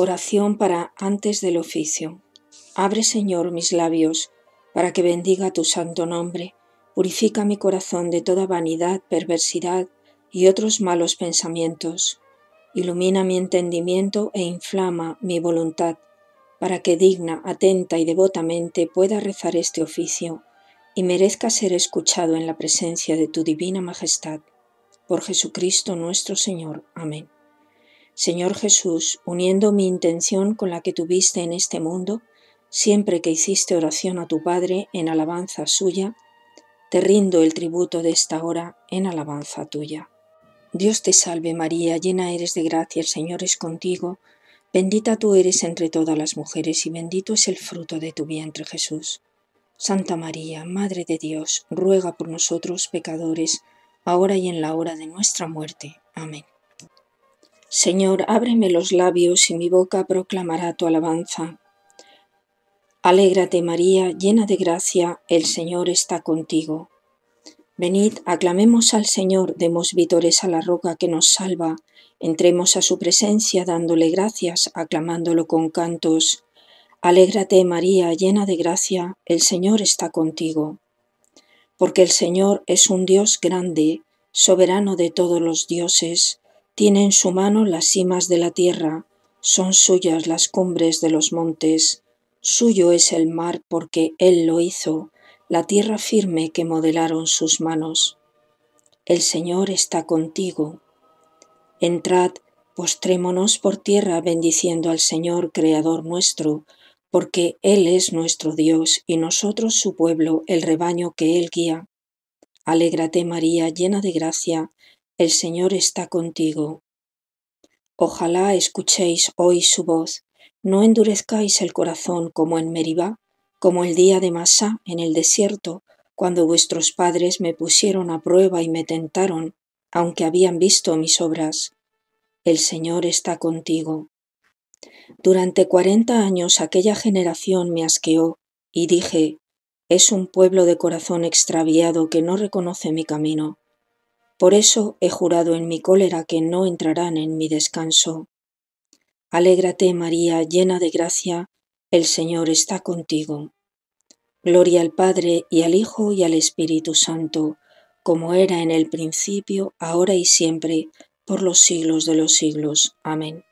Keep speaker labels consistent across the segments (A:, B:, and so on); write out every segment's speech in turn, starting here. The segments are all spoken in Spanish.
A: Oración para antes del oficio. Abre, Señor, mis labios, para que bendiga tu santo nombre. Purifica mi corazón de toda vanidad, perversidad y otros malos pensamientos. Ilumina mi entendimiento e inflama mi voluntad, para que digna, atenta y devotamente pueda rezar este oficio y merezca ser escuchado en la presencia de tu divina majestad. Por Jesucristo nuestro Señor. Amén. Señor Jesús, uniendo mi intención con la que tuviste en este mundo, siempre que hiciste oración a tu Padre en alabanza suya, te rindo el tributo de esta hora en alabanza tuya. Dios te salve María, llena eres de gracia, el Señor es contigo, bendita tú eres entre todas las mujeres y bendito es el fruto de tu vientre Jesús. Santa María, Madre de Dios, ruega por nosotros pecadores, ahora y en la hora de nuestra muerte. Amén. Señor, ábreme los labios y mi boca proclamará tu alabanza. Alégrate María, llena de gracia, el Señor está contigo. Venid, aclamemos al Señor, demos vítores a la roca que nos salva, entremos a su presencia dándole gracias, aclamándolo con cantos. Alégrate María, llena de gracia, el Señor está contigo. Porque el Señor es un Dios grande, soberano de todos los dioses, tiene en su mano las cimas de la tierra, son suyas las cumbres de los montes, suyo es el mar porque Él lo hizo, la tierra firme que modelaron sus manos. El Señor está contigo. Entrad, postrémonos por tierra bendiciendo al Señor, Creador nuestro, porque Él es nuestro Dios y nosotros su pueblo, el rebaño que Él guía. Alégrate María, llena de gracia, el Señor está contigo. Ojalá escuchéis hoy su voz, no endurezcáis el corazón como en Meribá, como el día de Masá en el desierto, cuando vuestros padres me pusieron a prueba y me tentaron, aunque habían visto mis obras. El Señor está contigo. Durante cuarenta años aquella generación me asqueó, y dije, es un pueblo de corazón extraviado que no reconoce mi camino. Por eso he jurado en mi cólera que no entrarán en mi descanso. Alégrate, María, llena de gracia, el Señor está contigo. Gloria al Padre y al Hijo y al Espíritu Santo, como era en el principio, ahora y siempre, por los siglos de los siglos. Amén.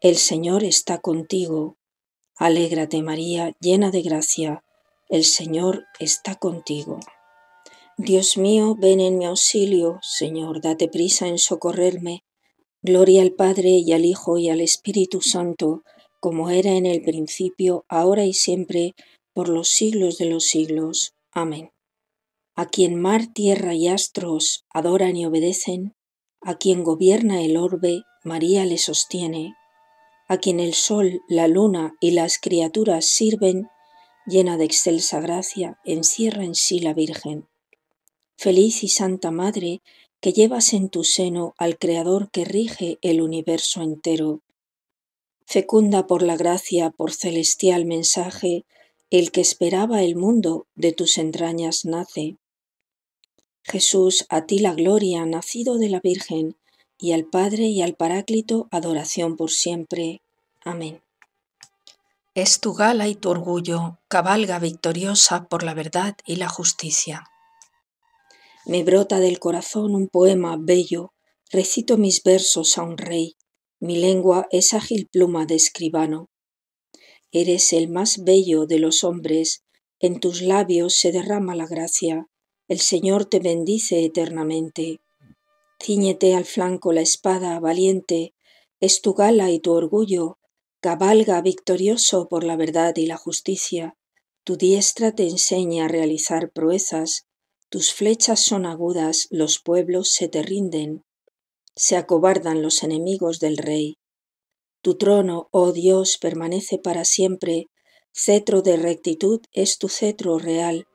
A: El Señor está contigo. Alégrate María, llena de gracia, el Señor está contigo. Dios mío, ven en mi auxilio, Señor, date prisa en socorrerme. Gloria al Padre y al Hijo y al Espíritu Santo, como era en el principio, ahora y siempre, por los siglos de los siglos. Amén. A quien mar, tierra y astros adoran y obedecen, a quien gobierna el orbe, María le sostiene, a quien el sol, la luna y las criaturas sirven, llena de excelsa gracia, encierra en sí la Virgen Feliz y Santa Madre, que llevas en tu seno al Creador que rige el universo entero. Fecunda por la gracia, por celestial mensaje, el que esperaba el mundo de tus entrañas nace. Jesús, a ti la gloria, nacido de la Virgen, y al Padre y al Paráclito adoración por siempre. Amén. Es tu gala y tu orgullo, cabalga victoriosa por la verdad y la justicia. Me brota del corazón un poema bello, recito mis versos a un rey, mi lengua es ágil pluma de escribano. Eres el más bello de los hombres, en tus labios se derrama la gracia, el Señor te bendice eternamente. Cíñete al flanco la espada, valiente, es tu gala y tu orgullo, cabalga victorioso por la verdad y la justicia, tu diestra te enseña a realizar proezas, tus flechas son agudas, los pueblos se te rinden, se acobardan los enemigos del rey. Tu trono, oh Dios, permanece para siempre, cetro de rectitud es tu cetro real.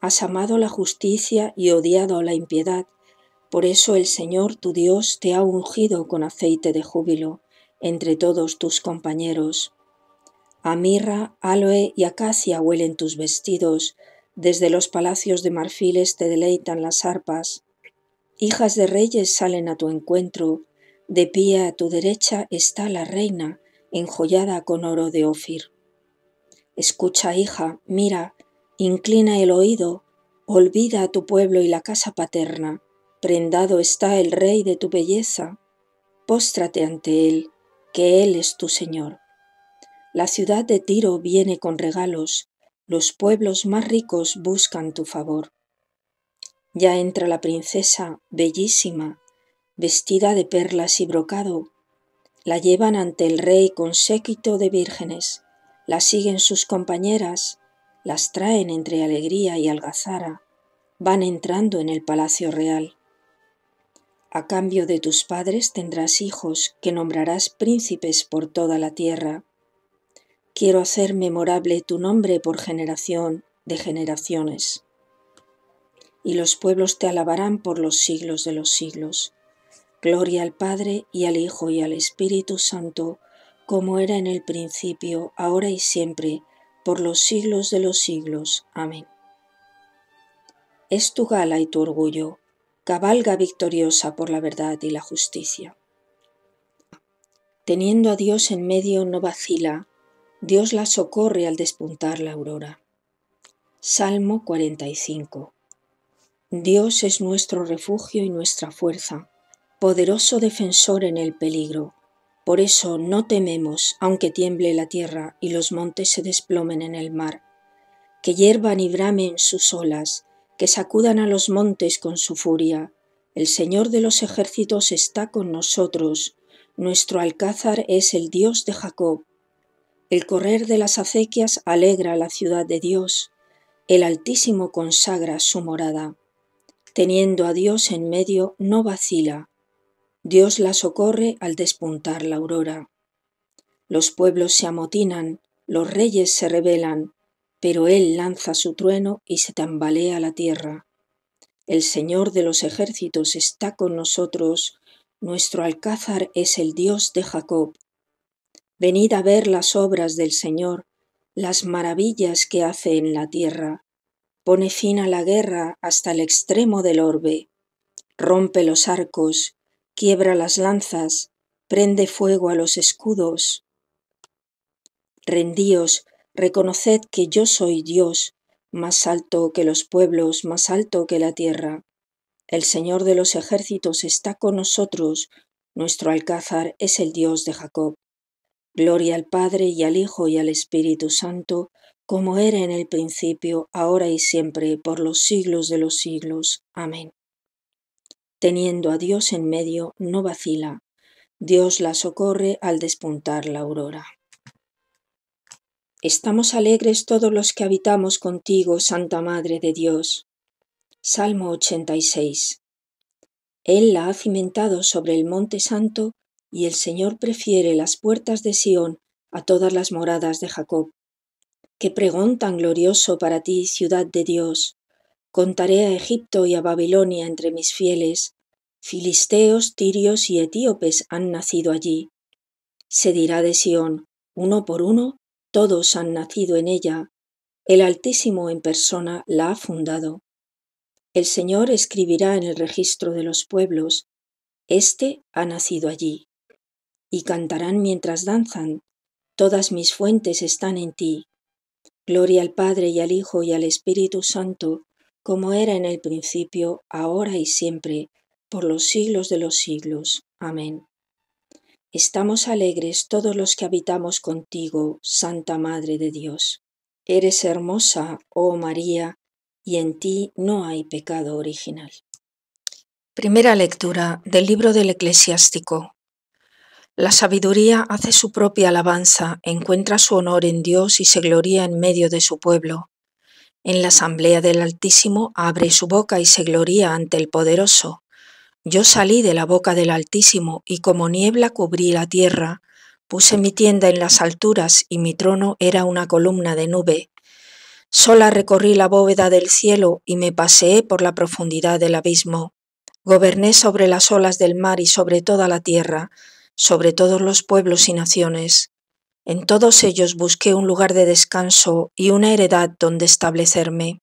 A: Has amado la justicia y odiado la impiedad, por eso el Señor tu Dios te ha ungido con aceite de júbilo entre todos tus compañeros. A mirra, aloe y acacia huelen tus vestidos, desde los palacios de marfiles te deleitan las arpas. Hijas de reyes salen a tu encuentro. De pie a tu derecha está la reina, enjollada con oro de Ofir. Escucha, hija, mira, inclina el oído, olvida a tu pueblo y la casa paterna. Prendado está el rey de tu belleza. Póstrate ante él, que él es tu señor. La ciudad de Tiro viene con regalos, los pueblos más ricos buscan tu favor. Ya entra la princesa, bellísima, vestida de perlas y brocado. La llevan ante el rey con séquito de vírgenes, la siguen sus compañeras, las traen entre alegría y algazara, van entrando en el palacio real. A cambio de tus padres tendrás hijos que nombrarás príncipes por toda la tierra. Quiero hacer memorable tu nombre por generación de generaciones. Y los pueblos te alabarán por los siglos de los siglos. Gloria al Padre y al Hijo y al Espíritu Santo, como era en el principio, ahora y siempre, por los siglos de los siglos. Amén. Es tu gala y tu orgullo, cabalga victoriosa por la verdad y la justicia. Teniendo a Dios en medio no vacila, Dios la socorre al despuntar la aurora. Salmo 45. Dios es nuestro refugio y nuestra fuerza, poderoso defensor en el peligro. Por eso no tememos, aunque tiemble la tierra y los montes se desplomen en el mar, que hiervan y bramen sus olas, que sacudan a los montes con su furia. El Señor de los ejércitos está con nosotros, nuestro alcázar es el Dios de Jacob el correr de las acequias alegra la ciudad de Dios, el Altísimo consagra su morada. Teniendo a Dios en medio, no vacila. Dios la socorre al despuntar la aurora. Los pueblos se amotinan, los reyes se rebelan, pero Él lanza su trueno y se tambalea la tierra. El Señor de los ejércitos está con nosotros, nuestro alcázar es el Dios de Jacob Venid a ver las obras del Señor, las maravillas que hace en la tierra. Pone fin a la guerra hasta el extremo del orbe. Rompe los arcos, quiebra las lanzas, prende fuego a los escudos. Rendíos, reconoced que yo soy Dios, más alto que los pueblos, más alto que la tierra. El Señor de los ejércitos está con nosotros, nuestro alcázar es el Dios de Jacob. Gloria al Padre y al Hijo y al Espíritu Santo, como era en el principio, ahora y siempre, por los siglos de los siglos. Amén. Teniendo a Dios en medio, no vacila. Dios la socorre al despuntar la aurora. Estamos alegres todos los que habitamos contigo, Santa Madre de Dios. Salmo 86. Él la ha cimentado sobre el monte santo y el Señor prefiere las puertas de Sión a todas las moradas de Jacob. Qué pregón tan glorioso para ti, ciudad de Dios. Contaré a Egipto y a Babilonia entre mis fieles. Filisteos, tirios y etíopes han nacido allí. Se dirá de Sión, uno por uno, todos han nacido en ella. El Altísimo en persona la ha fundado. El Señor escribirá en el registro de los pueblos, Este ha nacido allí y cantarán mientras danzan. Todas mis fuentes están en ti. Gloria al Padre y al Hijo y al Espíritu Santo, como era en el principio, ahora y siempre, por los siglos de los siglos. Amén. Estamos alegres todos los que habitamos contigo, Santa Madre de Dios. Eres hermosa, oh María, y en ti no hay pecado original. Primera lectura del libro del eclesiástico, la sabiduría hace su propia alabanza, encuentra su honor en Dios y se gloria en medio de su pueblo. En la asamblea del Altísimo abre su boca y se gloría ante el poderoso. Yo salí de la boca del Altísimo y como niebla cubrí la tierra, puse mi tienda en las alturas y mi trono era una columna de nube. Sola recorrí la bóveda del cielo y me paseé por la profundidad del abismo. Goberné sobre las olas del mar y sobre toda la tierra sobre todos los pueblos y naciones. En todos ellos busqué un lugar de descanso y una heredad donde establecerme.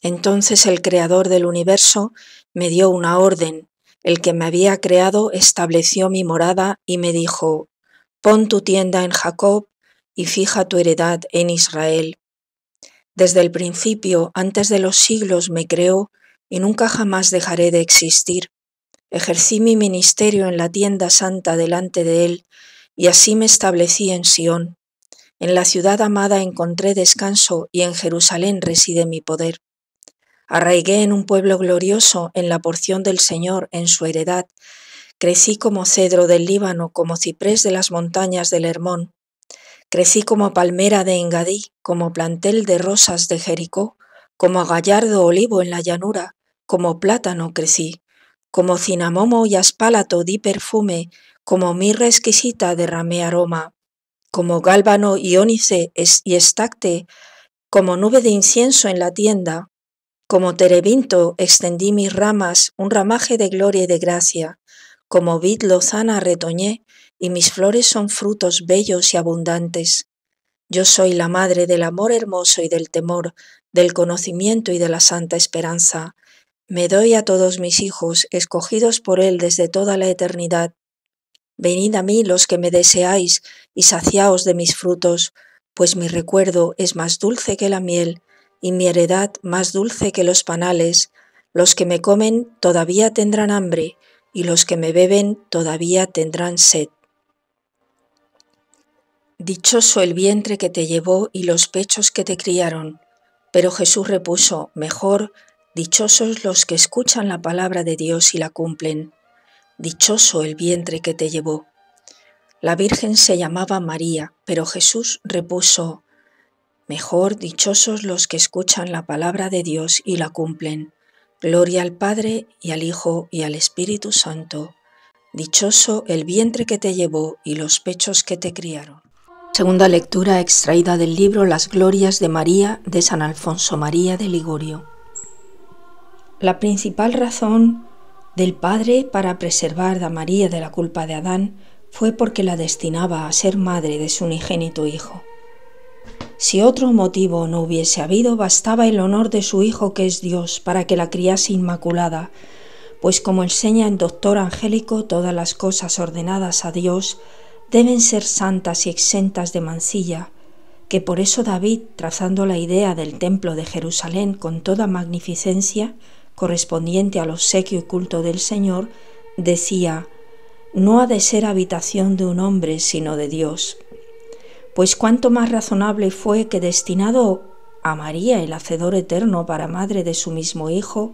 A: Entonces el Creador del universo me dio una orden. El que me había creado estableció mi morada y me dijo, Pon tu tienda en Jacob y fija tu heredad en Israel. Desde el principio, antes de los siglos, me creó y nunca jamás dejaré de existir. Ejercí mi ministerio en la tienda santa delante de él, y así me establecí en Sión. En la ciudad amada encontré descanso y en Jerusalén reside mi poder. Arraigué en un pueblo glorioso, en la porción del Señor, en su heredad. Crecí como cedro del Líbano, como ciprés de las montañas del Hermón. Crecí como palmera de Engadí, como plantel de rosas de Jericó, como gallardo olivo en la llanura, como plátano crecí como cinamomo y aspálato di perfume, como mirra exquisita derramé aroma, como gálbano y ónice y estacte, como nube de incienso en la tienda, como terebinto extendí mis ramas, un ramaje de gloria y de gracia, como vid lozana retoñé, y mis flores son frutos bellos y abundantes. Yo soy la madre del amor hermoso y del temor, del conocimiento y de la santa esperanza. Me doy a todos mis hijos, escogidos por Él desde toda la eternidad. Venid a mí los que me deseáis, y saciaos de mis frutos, pues mi recuerdo es más dulce que la miel, y mi heredad más dulce que los panales. Los que me comen todavía tendrán hambre, y los que me beben todavía tendrán sed. Dichoso el vientre que te llevó y los pechos que te criaron. Pero Jesús repuso, mejor Dichosos los que escuchan la palabra de Dios y la cumplen. Dichoso el vientre que te llevó. La Virgen se llamaba María, pero Jesús repuso, Mejor dichosos los que escuchan la palabra de Dios y la cumplen. Gloria al Padre y al Hijo y al Espíritu Santo. Dichoso el vientre que te llevó y los pechos que te criaron. Segunda lectura extraída del libro Las Glorias de María de San Alfonso María de Ligorio la principal razón del Padre para preservar a María de la culpa de Adán fue porque la destinaba a ser madre de su unigénito Hijo. Si otro motivo no hubiese habido, bastaba el honor de su Hijo que es Dios para que la criase inmaculada, pues como enseña el doctor angélico, todas las cosas ordenadas a Dios deben ser santas y exentas de mancilla, que por eso David, trazando la idea del templo de Jerusalén con toda magnificencia, correspondiente al obsequio y culto del Señor, decía, no ha de ser habitación de un hombre, sino de Dios. Pues cuánto más razonable fue que destinado a María, el Hacedor Eterno, para madre de su mismo Hijo,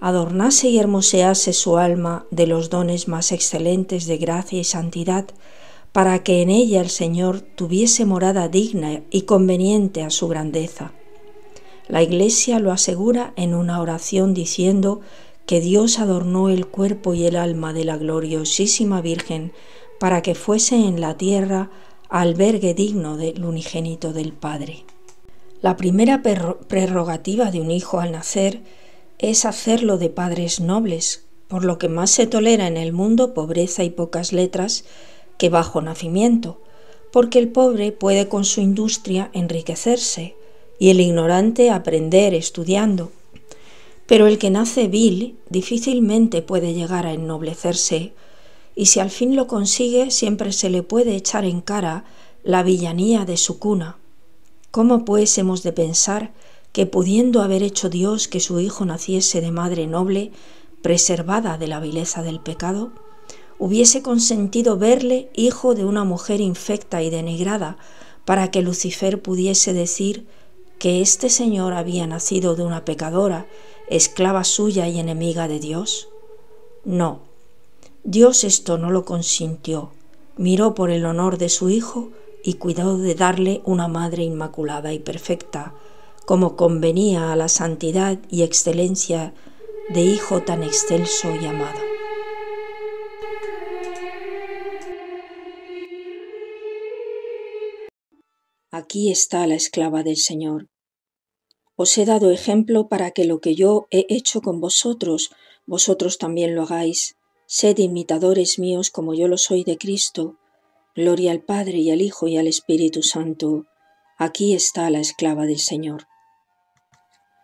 A: adornase y hermosease su alma de los dones más excelentes de gracia y santidad, para que en ella el Señor tuviese morada digna y conveniente a su grandeza. La Iglesia lo asegura en una oración diciendo que Dios adornó el cuerpo y el alma de la gloriosísima Virgen para que fuese en la tierra albergue digno del unigénito del Padre. La primera prerrogativa de un hijo al nacer es hacerlo de padres nobles, por lo que más se tolera en el mundo pobreza y pocas letras que bajo nacimiento, porque el pobre puede con su industria enriquecerse, y el ignorante aprender estudiando. Pero el que nace vil difícilmente puede llegar a ennoblecerse, y si al fin lo consigue siempre se le puede echar en cara la villanía de su cuna. ¿Cómo pues hemos de pensar que pudiendo haber hecho Dios que su hijo naciese de madre noble, preservada de la vileza del pecado, hubiese consentido verle hijo de una mujer infecta y denigrada, para que Lucifer pudiese decir que este señor había nacido de una pecadora, esclava suya y enemiga de Dios? No, Dios esto no lo consintió. Miró por el honor de su Hijo y cuidó de darle una madre inmaculada y perfecta, como convenía a la santidad y excelencia de Hijo tan excelso y amado. aquí está la esclava del Señor. Os he dado ejemplo para que lo que yo he hecho con vosotros, vosotros también lo hagáis. Sed imitadores míos como yo lo soy de Cristo. Gloria al Padre y al Hijo y al Espíritu Santo. Aquí está la esclava del Señor.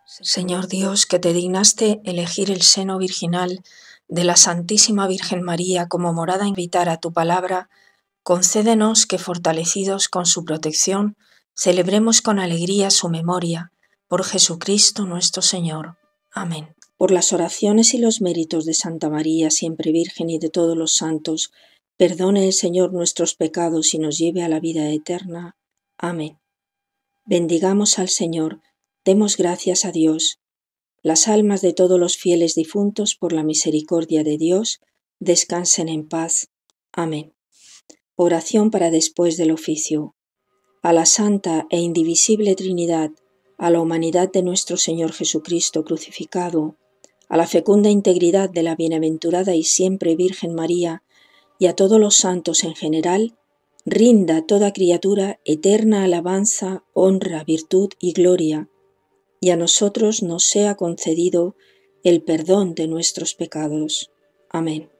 A: Señor Dios, que te dignaste elegir el seno virginal de la Santísima Virgen María como morada invitar a tu palabra, concédenos que, fortalecidos con su protección, celebremos con alegría su memoria, por Jesucristo nuestro Señor. Amén. Por las oraciones y los méritos de Santa María, siempre Virgen y de todos los santos, perdone el Señor nuestros pecados y nos lleve a la vida eterna. Amén. Bendigamos al Señor, demos gracias a Dios. Las almas de todos los fieles difuntos, por la misericordia de Dios, descansen en paz. Amén. Oración para después del oficio. A la Santa e Indivisible Trinidad, a la humanidad de nuestro Señor Jesucristo crucificado, a la fecunda integridad de la bienaventurada y siempre Virgen María, y a todos los santos en general, rinda toda criatura eterna alabanza, honra, virtud y gloria, y a nosotros nos sea concedido el perdón de nuestros pecados. Amén.